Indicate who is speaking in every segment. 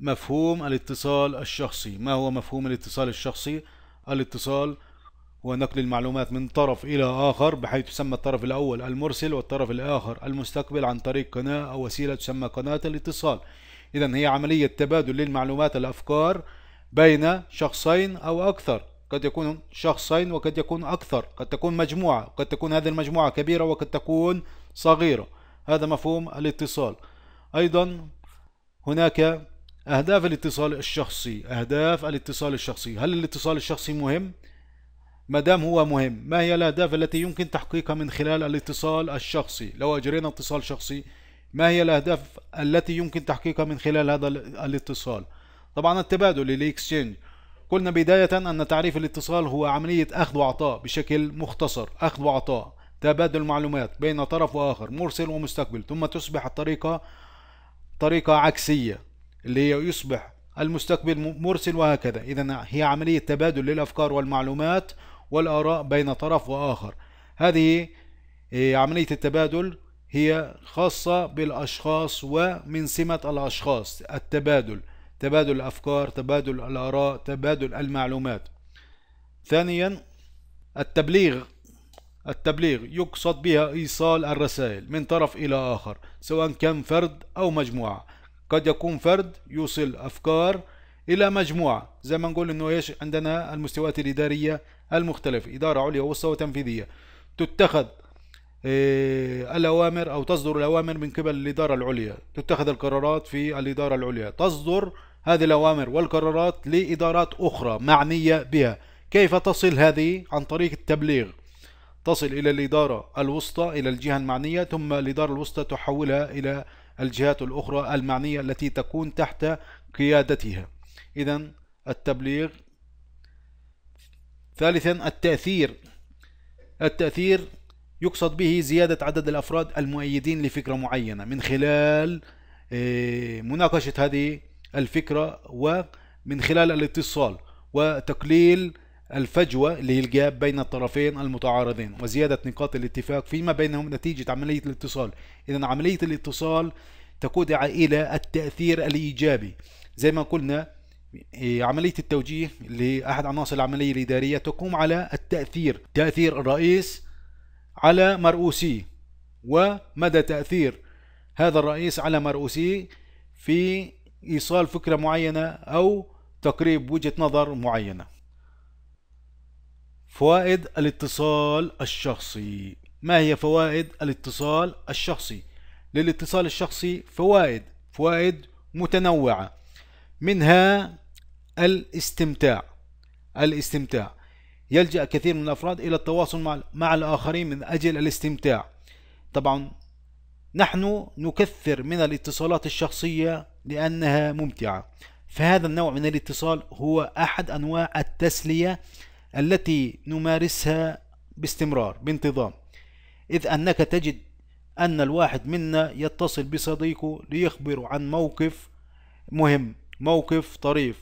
Speaker 1: مفهوم الاتصال الشخصي ما هو مفهوم الاتصال الشخصي الاتصال هو نقل المعلومات من طرف إلى آخر بحيث يسمى الطرف الأول المرسل والطرف الآخر المستقبل عن طريق قناة أو وسيلة تسمى قناة الاتصال إذا هي عملية تبادل للمعلومات الأفكار بين شخصين أو أكثر قد يكون شخصين وقد يكون أكثر قد تكون مجموعة قد تكون هذه المجموعة كبيرة وقد تكون صغيرة هذا مفهوم الاتصال أيضا هناك أهداف الاتصال الشخصي أهداف الاتصال الشخصي هل الاتصال الشخصي مهم؟ ما دام هو مهم ما هي الأهداف التي يمكن تحقيقها من خلال الاتصال الشخصي لو أجرينا اتصال شخصي ما هي الأهداف التي يمكن تحقيقها من خلال هذا الاتصال طبعا التبادل الاكسشينج قلنا بداية أن تعريف الاتصال هو عملية أخذ وعطاء بشكل مختصر أخذ وعطاء تبادل معلومات بين طرف وآخر مرسل ومستقبل ثم تصبح الطريقة طريقة عكسية اللي يصبح المستقبل مرسل وهكذا إذا هي عملية تبادل للأفكار والمعلومات والآراء بين طرف وآخر هذه إيه، عملية التبادل هي خاصة بالأشخاص ومن سمة الأشخاص التبادل تبادل الأفكار تبادل الآراء تبادل المعلومات ثانيا التبليغ التبليغ يقصد بها إيصال الرسائل من طرف إلى آخر سواء كان فرد أو مجموعة قد يكون فرد يوصل أفكار إلى مجموعة زي ما نقول إنه إيش عندنا المستويات الإدارية المختلفة إدارة عليا وسطى وتنفيذية تتخذ آه، الأوامر أو تصدر الأوامر من قبل الإدارة العليا تتخذ القرارات في الإدارة العليا تصدر هذه الأوامر والقرارات لإدارات أخرى معنية بها كيف تصل هذه عن طريق التبليغ تصل إلى الإدارة الوسطى إلى الجهة المعنية ثم الإدارة الوسطى تحولها إلى الجهات الأخرى المعنية التي تكون تحت قيادتها إذا التبليغ ثالثا التأثير التأثير يقصد به زيادة عدد الأفراد المؤيدين لفكرة معينة من خلال آه، مناقشة هذه الفكرة ومن خلال الاتصال وتقليل الفجوة اللي هي الجاب بين الطرفين المتعارضين وزيادة نقاط الاتفاق فيما بينهم نتيجة عملية الاتصال إذا عملية الاتصال تقود إلى التأثير الإيجابي زي ما قلنا إيه، عملية التوجيه لأحد عناصر العملية الإدارية تقوم على التأثير تأثير الرئيس على مرؤوسيه ومدى تأثير هذا الرئيس على مرؤوسيه في إيصال فكرة معينة أو تقريب وجهة نظر معينة فوائد الاتصال الشخصي ما هي فوائد الاتصال الشخصي للاتصال الشخصي فوائد فوائد متنوعة منها الاستمتاع الاستمتاع يلجأ كثير من الأفراد إلى التواصل مع, مع الآخرين من أجل الاستمتاع طبعا نحن نكثر من الاتصالات الشخصية لأنها ممتعة فهذا النوع من الاتصال هو أحد أنواع التسلية التي نمارسها باستمرار بانتظام إذ أنك تجد أن الواحد منا يتصل بصديقه ليخبره عن موقف مهم موقف طريف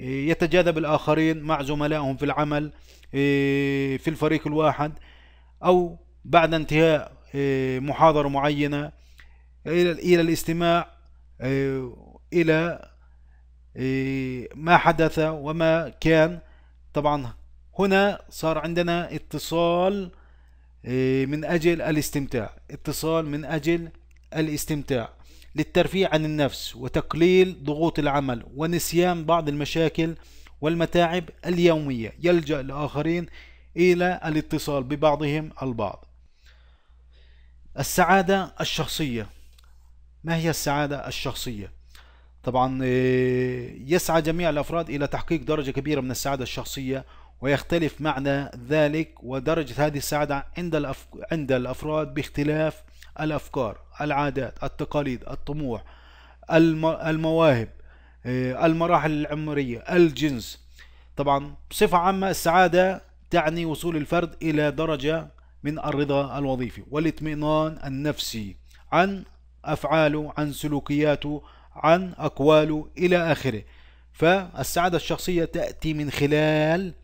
Speaker 1: يتجاذب الآخرين مع زملائهم في العمل إيه، في الفريق الواحد أو بعد انتهاء إيه، محاضرة معينة إلى الاستماع إيه، إلى ما حدث وما كان طبعا هنا صار عندنا اتصال آه، من أجل الاستمتاع اتصال من أجل الاستمتاع للترفيه عن النفس وتقليل ضغوط العمل ونسيان بعض المشاكل والمتاعب اليومية يلجأ الآخرين إلى الاتصال ببعضهم البعض السعادة الشخصية ما هي السعادة الشخصية؟ طبعا آه، يسعى جميع الأفراد إلى تحقيق درجة كبيرة من السعادة الشخصية ويختلف معنى ذلك ودرجة هذه السعادة عند الأف... عند الأفراد باختلاف الأفكار، العادات، التقاليد، الطموح، الم... المواهب، آه، المراحل العمرية، الجنس. طبعا بصفة عامة السعادة تعني وصول الفرد إلى درجة من الرضا الوظيفي والاطمئنان النفسي عن أفعاله، عن سلوكياته، عن أقواله إلى آخره. فالسعادة الشخصية تأتي من خلال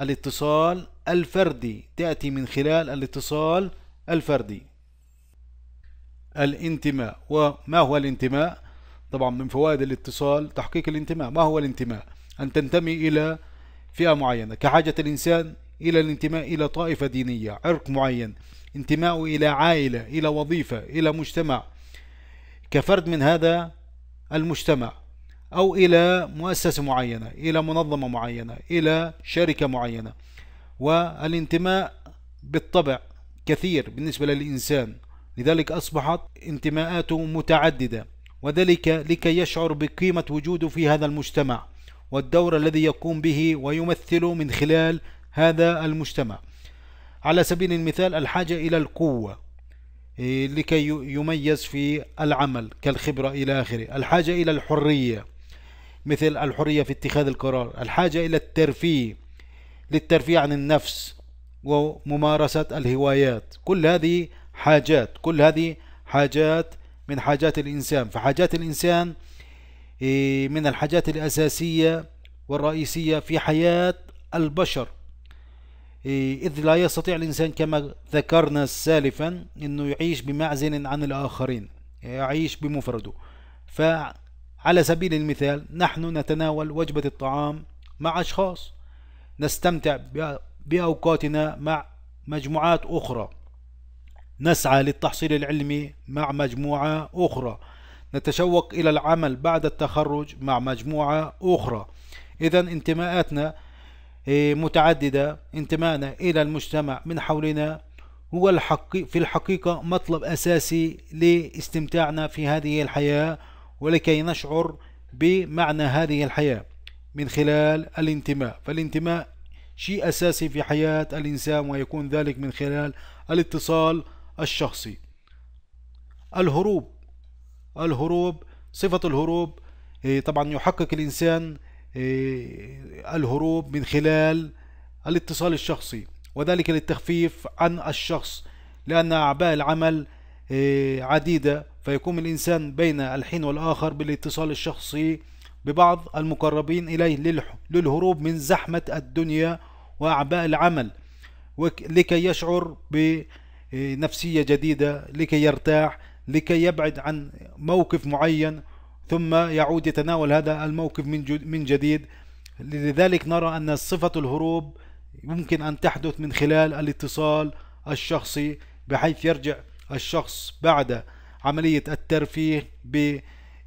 Speaker 1: الاتصال الفردي تأتي من خلال الاتصال الفردي الانتماء وما هو الانتماء طبعا من فوائد الاتصال تحقيق الانتماء ما هو الانتماء أن تنتمي إلى فئة معينة كحاجة الإنسان إلى الانتماء إلى طائفة دينية عرق معين انتماء إلى عائلة إلى وظيفة إلى مجتمع كفرد من هذا المجتمع أو إلى مؤسسة معينة إلى منظمة معينة إلى شركة معينة والانتماء بالطبع كثير بالنسبة للإنسان لذلك أصبحت انتماءاته متعددة وذلك لكي يشعر بقيمة وجوده في هذا المجتمع والدور الذي يقوم به ويمثله من خلال هذا المجتمع على سبيل المثال الحاجة إلى القوة إيه، لكي يميز في العمل كالخبرة إلى آخره الحاجة إلى الحرية مثل الحرية في اتخاذ القرار الحاجة إلى الترفيه للترفيه عن النفس وممارسة الهوايات كل هذه حاجات كل هذه حاجات من حاجات الإنسان فحاجات الإنسان إيه، من الحاجات الأساسية والرئيسية في حياة البشر إيه، إذ لا يستطيع الإنسان كما ذكرنا سالفا أنه يعيش بمعزل عن الآخرين يعيش بمفرده ف على سبيل المثال نحن نتناول وجبة الطعام مع أشخاص نستمتع بأوقاتنا مع مجموعات أخرى نسعى للتحصيل العلمي مع مجموعة أخرى نتشوق إلى العمل بعد التخرج مع مجموعة أخرى إذا انتماءاتنا إيه، متعددة انتمائنا إلى المجتمع من حولنا هو في الحقيقة مطلب أساسي لاستمتاعنا في هذه الحياة ولكي نشعر بمعنى هذه الحياة من خلال الانتماء فالانتماء شيء أساسي في حياة الإنسان ويكون ذلك من خلال الاتصال الشخصي الهروب الهروب صفة الهروب إيه، طبعا يحقق الإنسان إيه، الهروب من خلال الاتصال الشخصي وذلك للتخفيف عن الشخص لأن أعباء العمل إيه، عديدة فيقوم الإنسان بين الحين والآخر بالاتصال الشخصي ببعض المقربين إليه للهروب من زحمة الدنيا وأعباء العمل لكي يشعر بنفسية جديدة لكي يرتاح لكي يبعد عن موقف معين ثم يعود يتناول هذا الموقف من جديد لذلك نرى أن صفة الهروب يمكن أن تحدث من خلال الاتصال الشخصي بحيث يرجع الشخص بعد عملية الترفيه ب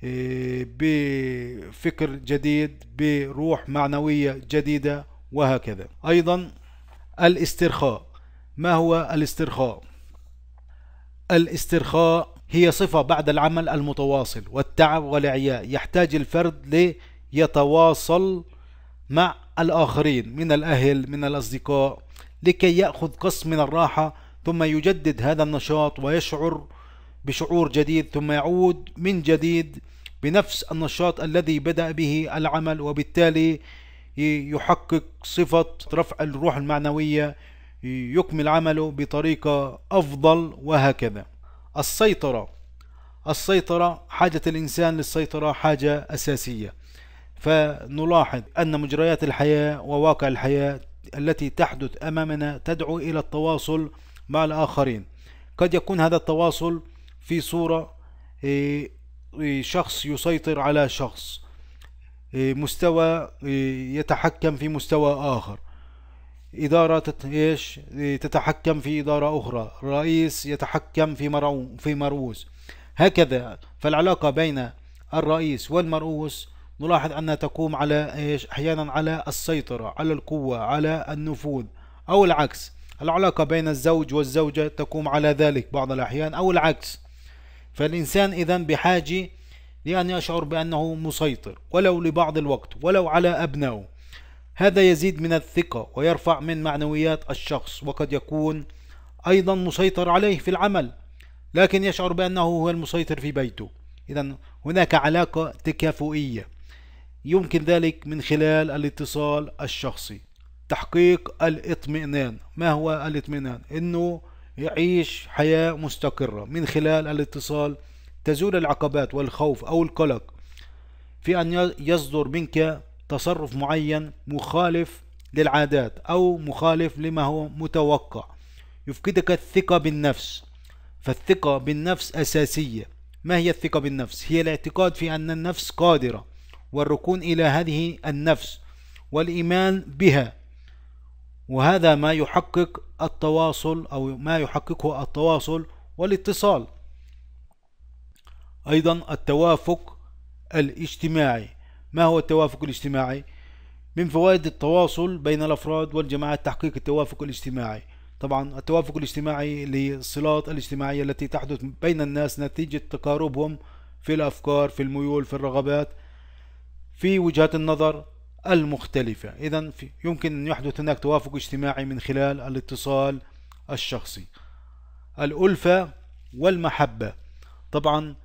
Speaker 1: آه، بفكر جديد بروح معنوية جديدة وهكذا أيضا الاسترخاء ما هو الاسترخاء؟ الاسترخاء هي صفة بعد العمل المتواصل والتعب والإعياء يحتاج الفرد ليتواصل مع الآخرين من الأهل من الأصدقاء لكي يأخذ قسم من الراحة ثم يجدد هذا النشاط ويشعر بشعور جديد ثم يعود من جديد بنفس النشاط الذي بدأ به العمل وبالتالي يحقق صفة رفع الروح المعنوية يكمل عمله بطريقة أفضل وهكذا السيطرة السيطرة حاجة الإنسان للسيطرة حاجة أساسية فنلاحظ أن مجريات الحياة وواقع الحياة التي تحدث أمامنا تدعو إلى التواصل مع الآخرين قد يكون هذا التواصل في صورة إيه، إيه، شخص يسيطر على شخص إيه، مستوى يتحكم في مستوى آخر إدارة إيش تتحكم في إدارة أخرى رئيس يتحكم في في مرؤوس هكذا فالعلاقة بين الرئيس والمرؤوس نلاحظ أنها تقوم على إيش أحيانا على السيطرة على القوة على النفوذ أو العكس العلاقة بين الزوج والزوجة تقوم على ذلك بعض الأحيان أو العكس فالإنسان إذا بحاجة لأن يشعر بأنه مسيطر ولو لبعض الوقت ولو على أبنائه هذا يزيد من الثقة ويرفع من معنويات الشخص وقد يكون أيضا مسيطر عليه في العمل لكن يشعر بأنه هو المسيطر في بيته إذا هناك علاقة تكافؤية يمكن ذلك من خلال الاتصال الشخصي تحقيق الاطمئنان ما هو الاطمئنان انه يعيش حياة مستقرة من خلال الاتصال تزول العقبات والخوف أو القلق في أن يصدر منك تصرف معين مخالف للعادات أو مخالف لما هو متوقع يفقدك الثقة بالنفس فالثقة بالنفس أساسية ما هي الثقة بالنفس؟ هي الاعتقاد في أن النفس قادرة والركون إلى هذه النفس والإيمان بها وهذا ما يحقق التواصل أو ما يحققه التواصل والاتصال أيضا التوافق الاجتماعي ما هو التوافق الاجتماعي؟ من فوائد التواصل بين الأفراد والجماعات تحقيق التوافق الاجتماعي طبعا التوافق الاجتماعي للصلات الاجتماعية التي تحدث بين الناس نتيجة تقاربهم في الأفكار في الميول في الرغبات في وجهات النظر المختلفة إذا يمكن أن يحدث هناك توافق اجتماعي من خلال الاتصال الشخصي الألفة والمحبة طبعا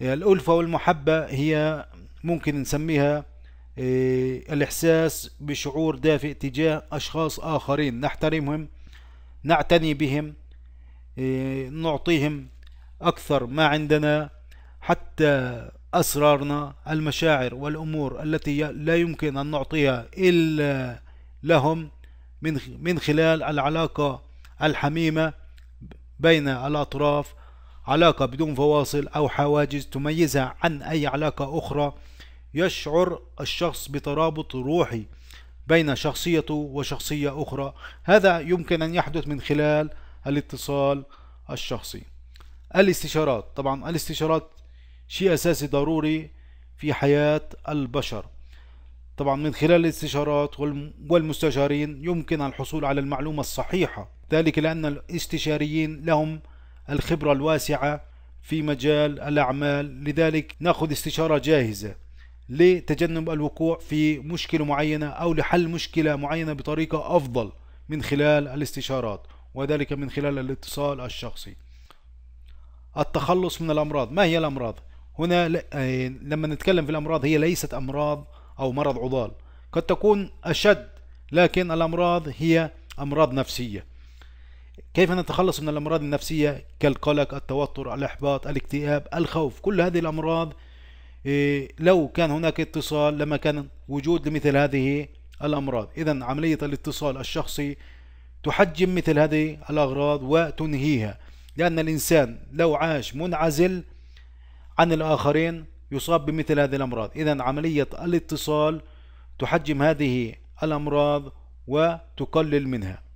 Speaker 1: الألفة والمحبة هي ممكن نسميها إيه، الإحساس بشعور دافئ تجاه أشخاص آخرين نحترمهم نعتني بهم إيه، نعطيهم أكثر ما عندنا حتى أسرارنا المشاعر والأمور التي لا يمكن أن نعطيها إلا لهم من من خلال العلاقة الحميمة بين الأطراف علاقة بدون فواصل أو حواجز تميزها عن أي علاقة أخرى يشعر الشخص بترابط روحي بين شخصيته وشخصية أخرى هذا يمكن أن يحدث من خلال الاتصال الشخصي الاستشارات طبعا الاستشارات شيء أساسي ضروري في حياة البشر طبعا من خلال الاستشارات والمستشارين يمكن الحصول على المعلومة الصحيحة ذلك لأن الاستشاريين لهم الخبرة الواسعة في مجال الأعمال لذلك نأخذ استشارة جاهزة لتجنب الوقوع في مشكلة معينة أو لحل مشكلة معينة بطريقة أفضل من خلال الاستشارات وذلك من خلال الاتصال الشخصي التخلص من الأمراض ما هي الأمراض؟ هنا آه، لما نتكلم في الأمراض هي ليست أمراض أو مرض عضال قد تكون أشد لكن الأمراض هي أمراض نفسية كيف نتخلص من الأمراض النفسية كالقلق التوتر الإحباط الاكتئاب الخوف كل هذه الأمراض آه، لو كان هناك اتصال لما كان وجود لمثل هذه الأمراض إذا عملية الاتصال الشخصي تحجم مثل هذه الأغراض وتنهيها لأن الإنسان لو عاش منعزل عن الآخرين يصاب بمثل هذه الأمراض إذا عملية الاتصال تحجم هذه الأمراض وتقلل منها